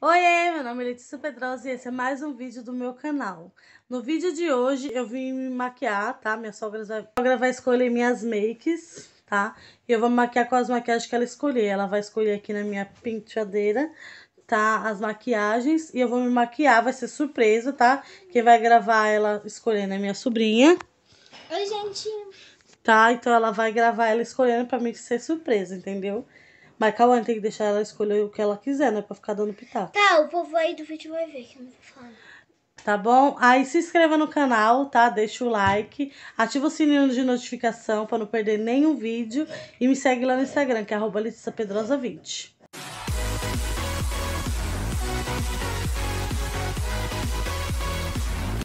Oiê, é, meu nome é Letícia Pedrosa e esse é mais um vídeo do meu canal. No vídeo de hoje eu vim me maquiar, tá? Minha sogra vai, minha sogra vai escolher minhas makes, tá? E eu vou maquiar com as maquiagens que ela escolher. Ela vai escolher aqui na minha penteadeira, tá? As maquiagens e eu vou me maquiar, vai ser surpresa, tá? Quem vai gravar ela escolhendo é minha sobrinha. Oi, gente! Tá? Então ela vai gravar ela escolhendo pra mim ser surpresa, entendeu? Entendeu? Mas calma, tem que deixar ela escolher o que ela quiser, né? Pra ficar dando pitaco. Tá, o povo aí do vídeo vai ver que eu não vou falar. Tá bom? Aí se inscreva no canal, tá? Deixa o like, ativa o sininho de notificação pra não perder nenhum vídeo e me segue lá no Instagram, que é arroba 20.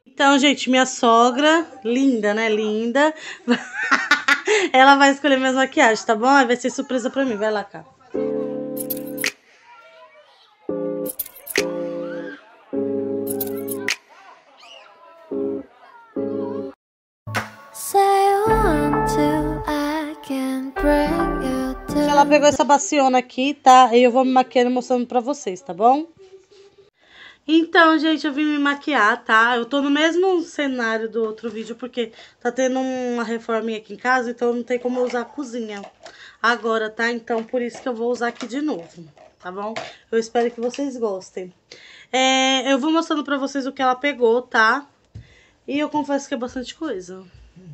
Então, gente, minha sogra, linda, né? Linda. Ela vai escolher minhas maquiagens, tá bom? Vai ser surpresa pra mim. Vai lá, cá. ela pegou essa baciona aqui, tá? E eu vou me maquiando mostrando pra vocês, tá bom? Então, gente, eu vim me maquiar, tá? Eu tô no mesmo cenário do outro vídeo, porque tá tendo uma reforminha aqui em casa, então não tem como eu usar a cozinha agora, tá? Então, por isso que eu vou usar aqui de novo, tá bom? Eu espero que vocês gostem. É, eu vou mostrando pra vocês o que ela pegou, tá? E eu confesso que é bastante coisa,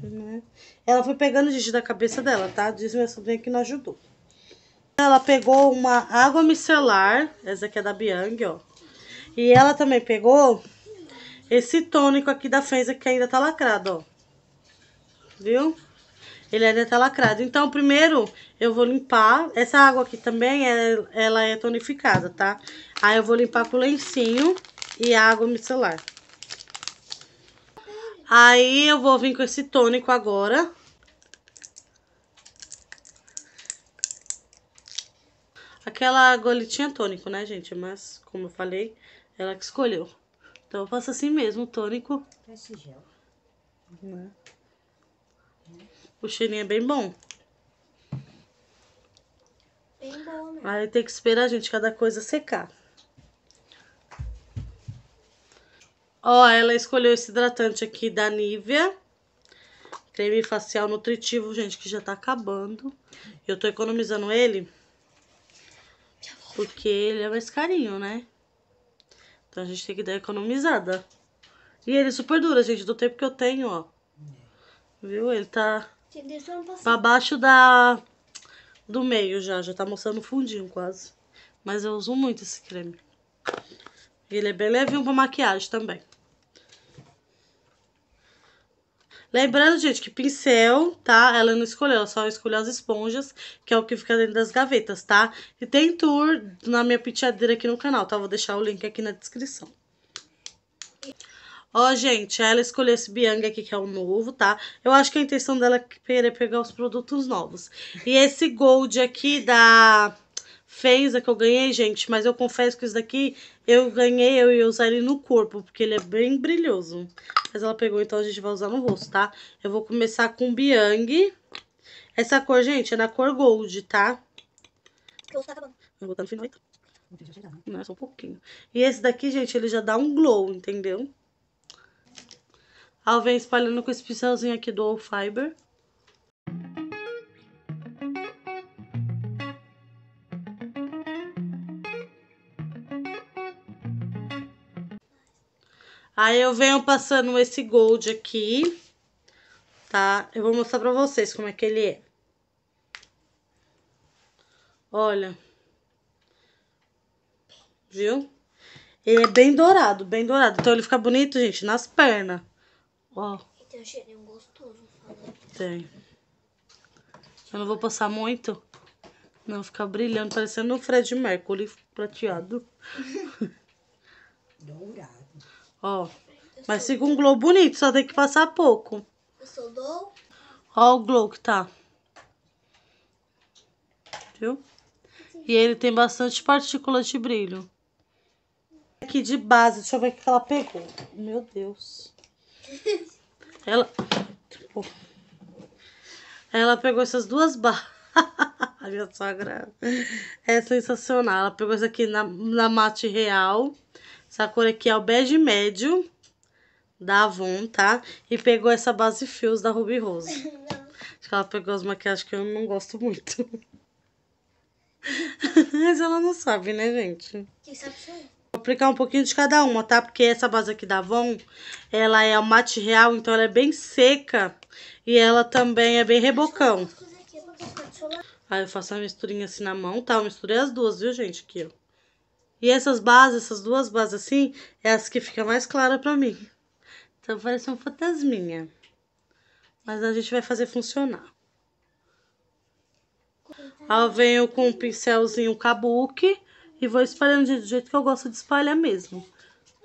né? Ela foi pegando, gente, da cabeça dela, tá? Diz minha sobrinha que não ajudou. Ela pegou uma água micelar, essa aqui é da Biang, ó. E ela também pegou esse tônico aqui da Fenza que ainda tá lacrado, ó. Viu? Ele ainda tá lacrado. Então, primeiro eu vou limpar. Essa água aqui também, é, ela é tonificada, tá? Aí eu vou limpar com lencinho e água micelar. Aí eu vou vir com esse tônico agora. aquela goletinha tônico, né, gente? Mas, como eu falei, ela que escolheu. Então, eu faço assim mesmo, tônico. Esse é gel. Né? O cheirinho é bem bom. Bem bom, né? Aí tem que esperar, gente, cada coisa secar. Ó, ela escolheu esse hidratante aqui da Nivea. Creme facial nutritivo, gente, que já tá acabando. Eu tô economizando ele porque ele é mais carinho, né? Então a gente tem que dar economizada. E ele é super dura, gente, do tempo que eu tenho, ó. Viu? Ele tá pra baixo da... do meio já. Já tá mostrando o fundinho quase. Mas eu uso muito esse creme. Ele é bem levinho pra maquiagem também. Lembrando, gente, que pincel, tá? Ela não escolheu, ela só escolheu as esponjas, que é o que fica dentro das gavetas, tá? E tem tour na minha penteadeira aqui no canal, tá? Vou deixar o link aqui na descrição. Ó, gente, ela escolheu esse Biang aqui, que é o novo, tá? Eu acho que a intenção dela é pegar os produtos novos. E esse Gold aqui da Fenza que eu ganhei, gente, mas eu confesso que isso daqui eu ganhei, eu ia usar ele no corpo, porque ele é bem brilhoso. Mas ela pegou, então a gente vai usar no rosto, tá? Eu vou começar com o Biang. Essa cor, gente, é na cor gold, tá? tá vou botar no final, então. Não, é só um pouquinho. E esse daqui, gente, ele já dá um glow, entendeu? Aí vem espalhando com esse pincelzinho aqui do All Fiber. Aí eu venho passando esse gold aqui, tá? Eu vou mostrar pra vocês como é que ele é. Olha. Viu? Ele é bem dourado, bem dourado. Então ele fica bonito, gente, nas pernas. Ó. tem um cheirinho gostoso. Tem. Eu não vou passar muito. Não, fica brilhando, parecendo um Fred Mercury prateado. dourado. Ó, mas fica um glow bonito, só tem que passar pouco. Ó o glow que tá. Viu? E ele tem bastante partículas de brilho. Aqui de base, deixa eu ver o que ela pegou. Meu Deus. Ela... Tipo, ela pegou essas duas barras. minha sogra é sensacional. Ela pegou isso aqui na, na mate real. Essa cor aqui é o bege médio da Avon, tá? E pegou essa base fios da Ruby Rose. Acho que ela pegou as maquiagens que eu não gosto muito. Mas ela não sabe, né, gente? Quem sabe sou eu. Vou aplicar um pouquinho de cada uma, tá? Porque essa base aqui da Avon, ela é o mate real, então ela é bem seca. E ela também é bem rebocão. Aí eu faço a misturinha assim na mão, tá? Eu misturei as duas, viu, gente? Aqui, ó. E essas bases, essas duas bases assim, é as que fica mais clara pra mim. Então parece um fantasminha. Mas a gente vai fazer funcionar. Aí eu venho com um pincelzinho kabuki e vou espalhando do jeito que eu gosto de espalhar mesmo.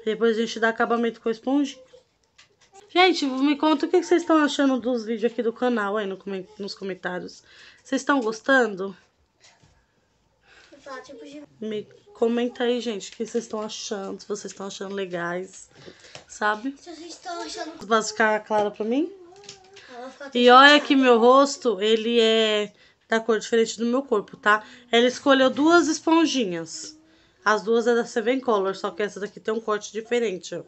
Depois a gente dá acabamento com a esponjinha. Gente, me conta o que vocês estão achando dos vídeos aqui do canal aí no, nos comentários. Vocês estão gostando? Tipo me Comenta aí, gente, o que vocês estão achando, se vocês estão achando legais, sabe? Se vocês estão achando... Vai ficar clara pra mim? E olha que meu rosto, ele é da cor diferente do meu corpo, tá? Ela escolheu duas esponjinhas. As duas é da Seven Color, só que essa daqui tem um corte diferente, ó.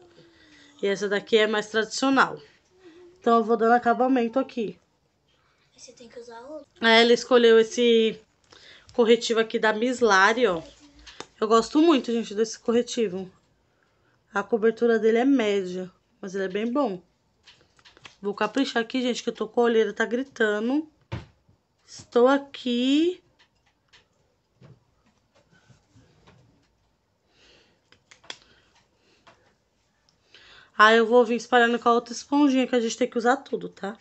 E essa daqui é mais tradicional. Então eu vou dando acabamento aqui. Você tem que usar outro. Aí ela escolheu esse corretivo aqui da Miss Lari, ó. Eu gosto muito, gente, desse corretivo. A cobertura dele é média, mas ele é bem bom. Vou caprichar aqui, gente, que eu tô com a olheira, tá gritando. Estou aqui. Aí ah, eu vou vir espalhando com a outra esponjinha que a gente tem que usar tudo, tá?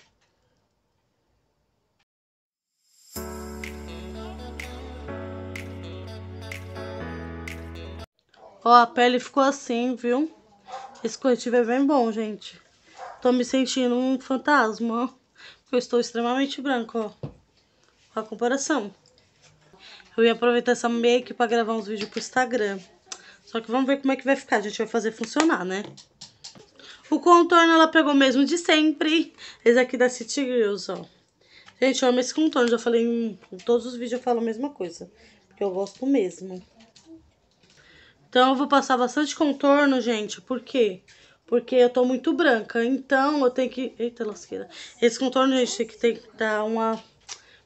Ó, a pele ficou assim, viu? Esse corretivo é bem bom, gente. Tô me sentindo um fantasma, Porque eu estou extremamente branco, ó. Com a comparação. Eu ia aproveitar essa make pra gravar uns vídeos pro Instagram. Só que vamos ver como é que vai ficar. A gente vai fazer funcionar, né? O contorno ela pegou mesmo de sempre. Esse aqui da City Girls, ó. Gente, eu amo esse contorno. Já falei em todos os vídeos, eu falo a mesma coisa. Porque eu gosto mesmo. Então eu vou passar bastante contorno, gente. Por quê? Porque eu tô muito branca. Então eu tenho que... Eita, lasqueira. Esse contorno, gente, tem que, que dar uma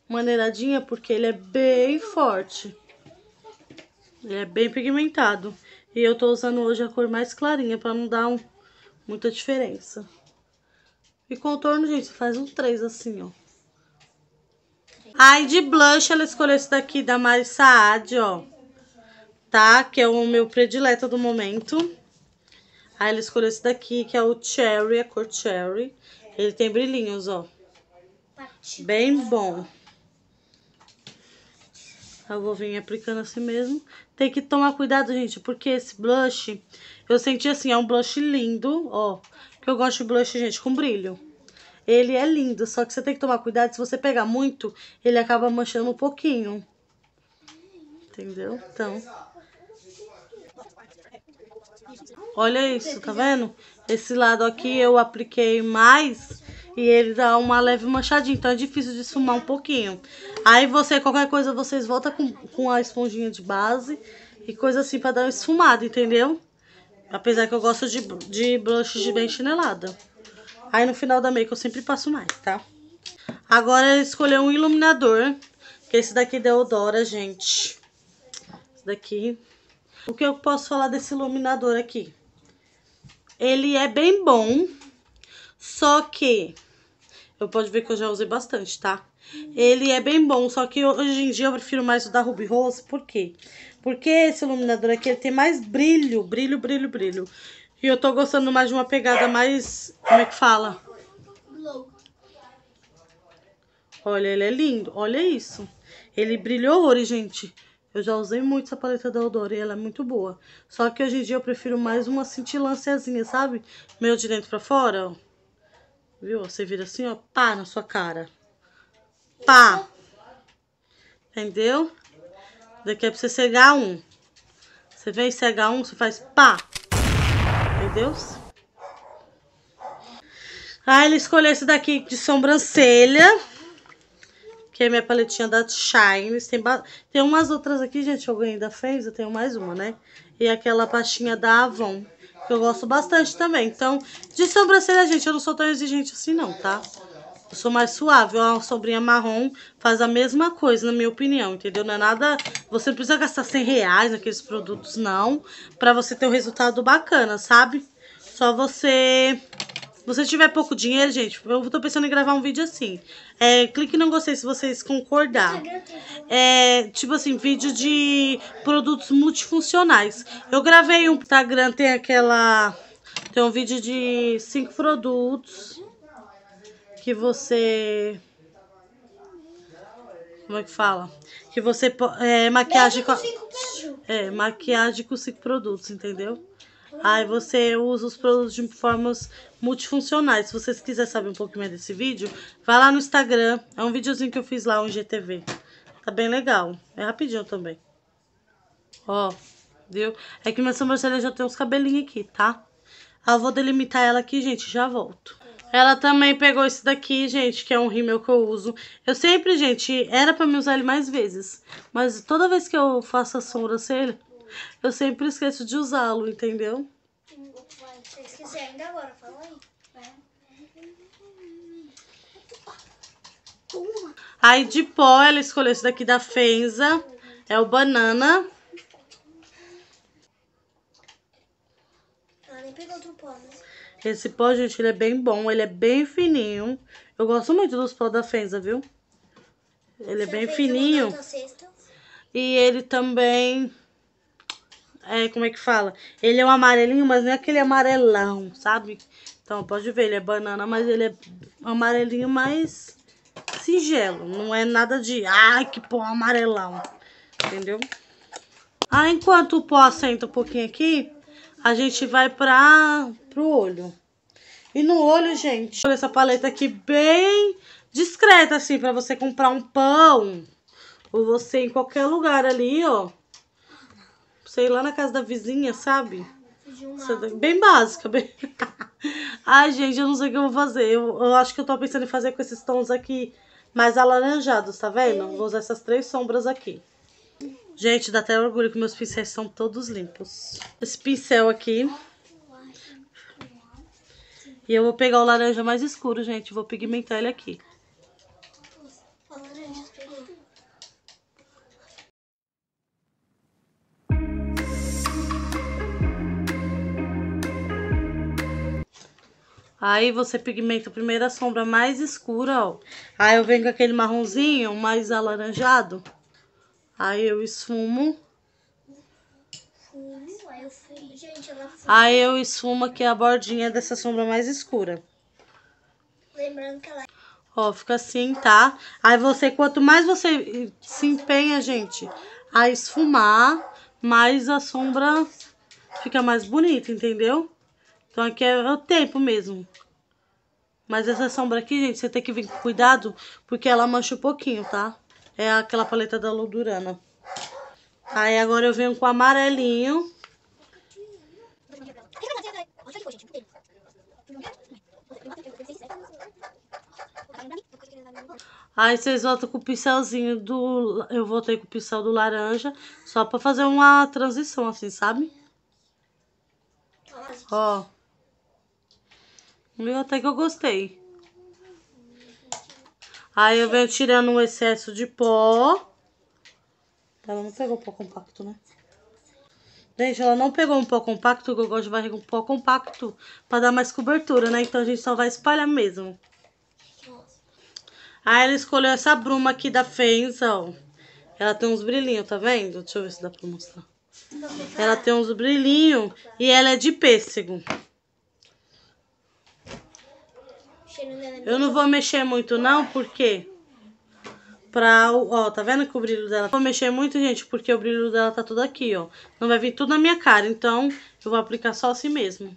maneiradinha, porque ele é bem forte. Ele é bem pigmentado. E eu tô usando hoje a cor mais clarinha, pra não dar um, muita diferença. E contorno, gente, faz um 3 assim, ó. Aí de blush ela escolheu esse daqui da Mari Saad, ó tá? Que é o meu predileto do momento. Aí ele escolheu esse daqui, que é o Cherry, a é cor Cherry. Ele tem brilhinhos, ó. Bem bom. Eu vou vir aplicando assim mesmo. Tem que tomar cuidado, gente, porque esse blush... Eu senti assim, é um blush lindo, ó. Que eu gosto de blush, gente, com brilho. Ele é lindo, só que você tem que tomar cuidado. Se você pegar muito, ele acaba manchando um pouquinho. Entendeu? Então... Olha isso, tá assim. vendo? Esse lado aqui eu apliquei mais e ele dá uma leve manchadinha, então é difícil de esfumar um pouquinho. Aí você, qualquer coisa, vocês voltam com, com a esponjinha de base e coisa assim pra dar uma esfumada, entendeu? Apesar que eu gosto de, de blush de bem chinelada. Aí no final da make eu sempre passo mais, tá? Agora eu escolhi um iluminador, que esse daqui é da Odora, gente. Esse daqui. O que eu posso falar desse iluminador aqui? Ele é bem bom, só que... Eu posso ver que eu já usei bastante, tá? Ele é bem bom, só que hoje em dia eu prefiro mais o da Ruby Rose. Por quê? Porque esse iluminador aqui ele tem mais brilho, brilho, brilho, brilho. E eu tô gostando mais de uma pegada mais... Como é que fala? Olha, ele é lindo. Olha isso. Ele brilhou horrores, gente. Eu já usei muito essa paleta da Odor e ela é muito boa. Só que hoje em dia eu prefiro mais uma cintilânciazinha, sabe? Meio de dentro pra fora, ó. Viu? Você vira assim, ó, pá, na sua cara. Pá! Entendeu? Daqui é pra você cegar um. Você vem cegar um, você faz pá. Entendeu? Aí ah, ele escolheu esse daqui de sobrancelha que é minha paletinha da Shines. Tem, tem umas outras aqui, gente, alguém ainda fez, eu tenho mais uma, né? E aquela pastinha da Avon, que eu gosto bastante também. Então, de sobrancelha, gente, eu não sou tão exigente assim não, tá? Eu sou mais suave, uma sobrinha marrom faz a mesma coisa, na minha opinião, entendeu? Não é nada... Você não precisa gastar 100 reais naqueles produtos, não, pra você ter um resultado bacana, sabe? Só você você tiver pouco dinheiro, gente, eu tô pensando em gravar um vídeo assim. É, clique não gostei se vocês concordar. É, tipo assim, vídeo de produtos multifuncionais. Eu gravei um Instagram, tem aquela... Tem um vídeo de cinco produtos que você... Como é que fala? Que você... É, maquiagem com... É, maquiagem com cinco produtos, entendeu? Aí você usa os produtos de formas multifuncionais. Se vocês quiserem saber um pouquinho mais desse vídeo, vai lá no Instagram. É um videozinho que eu fiz lá, um GTV. Tá bem legal. É rapidinho também. Ó, viu? É que minha sobrancelha já tem uns cabelinhos aqui, tá? Ah, eu vou delimitar ela aqui, gente, já volto. Ela também pegou esse daqui, gente, que é um rímel que eu uso. Eu sempre, gente, era pra me usar ele mais vezes. Mas toda vez que eu faço a sobrancelha, eu sempre esqueço de usá-lo, entendeu? Você esqueceu ainda agora, fala aí. Aí de pó ela escolheu esse daqui da Fenza. É o banana. Ela nem pegou outro pó, né? Esse pó, gente, ele é bem bom. Ele é bem fininho. Eu gosto muito dos pó da Fenza, viu? Ele é bem fininho. E ele também é, como é que fala? Ele é um amarelinho, mas não é aquele amarelão, sabe? Então, pode ver, ele é banana, mas ele é amarelinho mais singelo. Não é nada de, ai, que pó amarelão, entendeu? Aí, ah, enquanto o pó assenta um pouquinho aqui, a gente vai para pro olho. E no olho, gente, olha essa paleta aqui bem discreta, assim, para você comprar um pão. Ou você em qualquer lugar ali, ó. Tipo, sei lá na casa da vizinha, sabe? Bem básica, bem... Ai, gente, eu não sei o que eu vou fazer. Eu, eu, acho que eu tô pensando em fazer com esses tons aqui mais alaranjados, tá vendo? Vou usar essas três sombras aqui. Gente, dá até orgulho que meus pincéis são todos limpos. Esse pincel aqui. É. E eu vou pegar o laranja mais escuro, gente. Vou pigmentar ele aqui. Aí você pigmenta primeiro a sombra mais escura, ó. Aí eu venho com aquele marronzinho mais alaranjado. Aí eu esfumo. Aí eu esfumo aqui a bordinha dessa sombra mais escura. Lembrando que ela... Ó, fica assim, tá? Aí você, quanto mais você se empenha, gente, a esfumar, mais a sombra fica mais bonita, entendeu? Então aqui é o tempo mesmo. Mas essa sombra aqui, gente, você tem que vir com cuidado, porque ela mancha um pouquinho, tá? É aquela paleta da Ludurana. Aí agora eu venho com amarelinho. Aí vocês voltam com o pincelzinho do... Eu voltei com o pincel do laranja, só pra fazer uma transição assim, sabe? Ó. Viu? até que eu gostei. Aí eu venho tirando o excesso de pó. Ela não pegou pó compacto, né? Gente, ela não pegou um pó compacto, porque eu gosto de varrer com pó compacto pra dar mais cobertura, né? Então a gente só vai espalhar mesmo. Aí ela escolheu essa bruma aqui da Fenza, ó. Ela tem uns brilhinhos, tá vendo? Deixa eu ver se dá pra mostrar. Ela tem uns brilhinhos e ela é de pêssego. Eu não vou mexer muito não, porque pra, ó, tá vendo que o brilho dela, vou mexer muito, gente, porque o brilho dela tá tudo aqui, ó. Não vai vir tudo na minha cara, então eu vou aplicar só assim mesmo.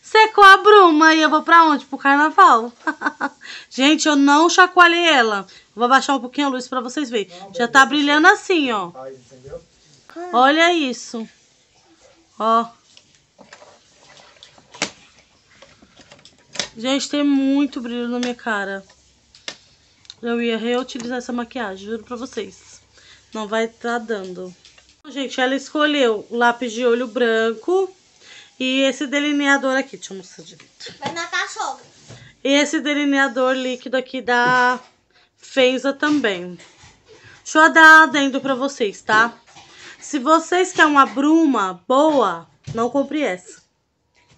Secou a bruma e eu vou pra onde? Pro carnaval. gente, eu não chacoalhei ela. Vou abaixar um pouquinho a luz pra vocês verem. Não, Já tá brilhando assim, assim ó. Olha isso. Ó. Gente, tem muito brilho na minha cara. Eu ia reutilizar essa maquiagem, juro pra vocês. Não vai tá dando. Gente, ela escolheu lápis de olho branco e esse delineador aqui. Deixa eu mostrar direito. Vai matar sogra. E esse delineador líquido aqui da Fenza também. Deixa eu dar adendo pra vocês, tá? Se vocês querem uma bruma boa, não compre essa.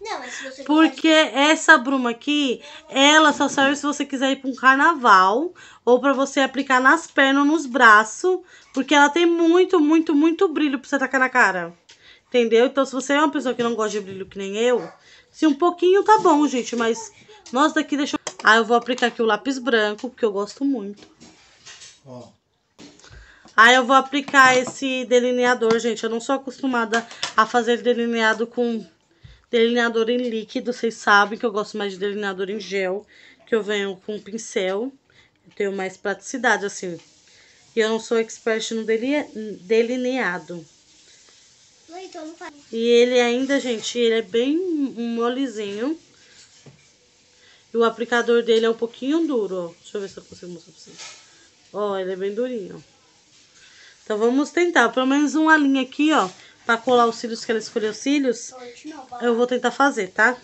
Não, mas se você Porque essa bruma aqui, ela só serve se você quiser ir para um carnaval ou para você aplicar nas pernas ou nos braços, porque ela tem muito, muito, muito brilho para você tacar na cara. Entendeu? Então, se você é uma pessoa que não gosta de brilho que nem eu, se um pouquinho tá bom, gente, mas nós daqui deixa Aí Ah, eu vou aplicar aqui o lápis branco, porque eu gosto muito. Ó. Aí eu vou aplicar esse delineador, gente. Eu não sou acostumada a fazer delineado com Delineador em líquido, vocês sabem que eu gosto mais de delineador em gel, que eu venho com um pincel, eu tenho mais praticidade, assim. E eu não sou expert no delineado. Então e ele ainda, gente, ele é bem molezinho. E o aplicador dele é um pouquinho duro, ó. Deixa eu ver se eu consigo mostrar pra vocês. Ó, ele é bem durinho. Então, vamos tentar. Pelo menos uma linha aqui, ó pra colar os cílios que ela escolheu os cílios, eu vou tentar fazer, tá?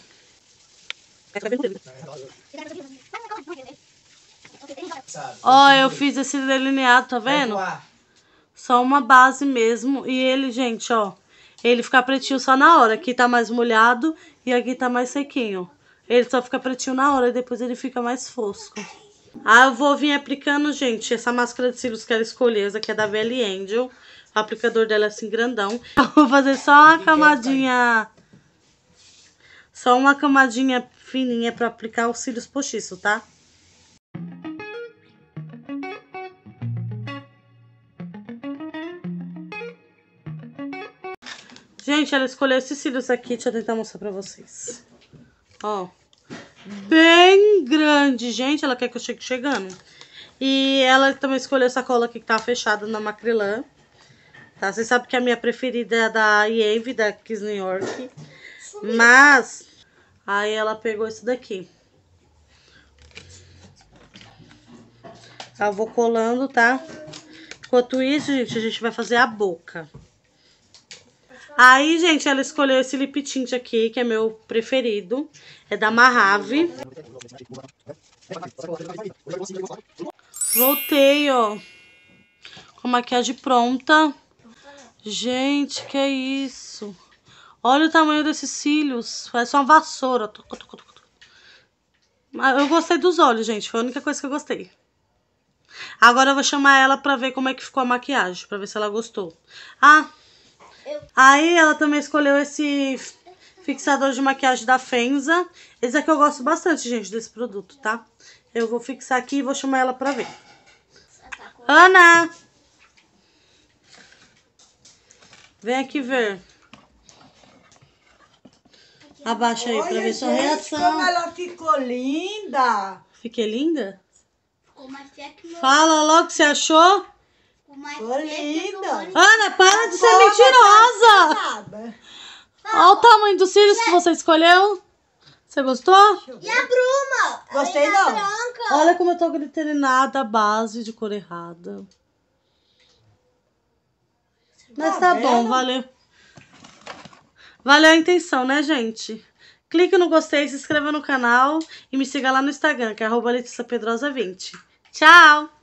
Ó, eu fiz esse delineado, tá vendo? Só uma base mesmo. E ele, gente, ó. Ele fica pretinho só na hora. Aqui tá mais molhado e aqui tá mais sequinho. Ele só fica pretinho na hora e depois ele fica mais fosco. Ah, eu vou vir aplicando, gente, essa máscara de cílios que ela escolheu. Essa aqui é da Belly Angel. O aplicador dela é assim grandão. Eu vou fazer só uma camadinha... Só uma camadinha fininha pra aplicar os cílios postiços, tá? Gente, ela escolheu esses cílios aqui. Deixa eu tentar mostrar pra vocês. Ó. Bem grande, gente. Ela quer que eu chegue chegando. E ela também escolheu essa cola aqui que tá fechada na macrilã. Tá? Você sabe que a minha preferida é a da Yave, da Kiss New York. Mas, aí ela pegou isso daqui. Eu vou colando, tá? Enquanto isso, gente, a gente vai fazer a boca. Aí, gente, ela escolheu esse lip tint aqui, que é meu preferido. É da Mahave. Voltei, ó. Com a maquiagem pronta. Gente, que é isso? Olha o tamanho desses cílios. Parece uma vassoura. Ah, eu gostei dos olhos, gente. Foi a única coisa que eu gostei. Agora eu vou chamar ela pra ver como é que ficou a maquiagem. Pra ver se ela gostou. Ah, aí ela também escolheu esse fixador de maquiagem da Fenza. Esse aqui eu gosto bastante, gente, desse produto, tá? Eu vou fixar aqui e vou chamar ela pra ver. Tá Ana! Vem aqui ver. Abaixa aí Olha, pra ver sua reação. como ela ficou linda. Fiquei linda? Ficou mais feia que meu... Fala logo o que você achou. Ficou mais Ficou linda. Ana, para de ser tá mentirosa. Olha o tamanho dos cílios que você escolheu. Você gostou? E a bruma? Gostei é não. Branca. Olha como eu tô gritelinada, a base de cor errada. Mas tá, tá bom, valeu. Valeu a intenção, né, gente? Clique no gostei, se inscreva no canal e me siga lá no Instagram, que é arroba 20 Tchau!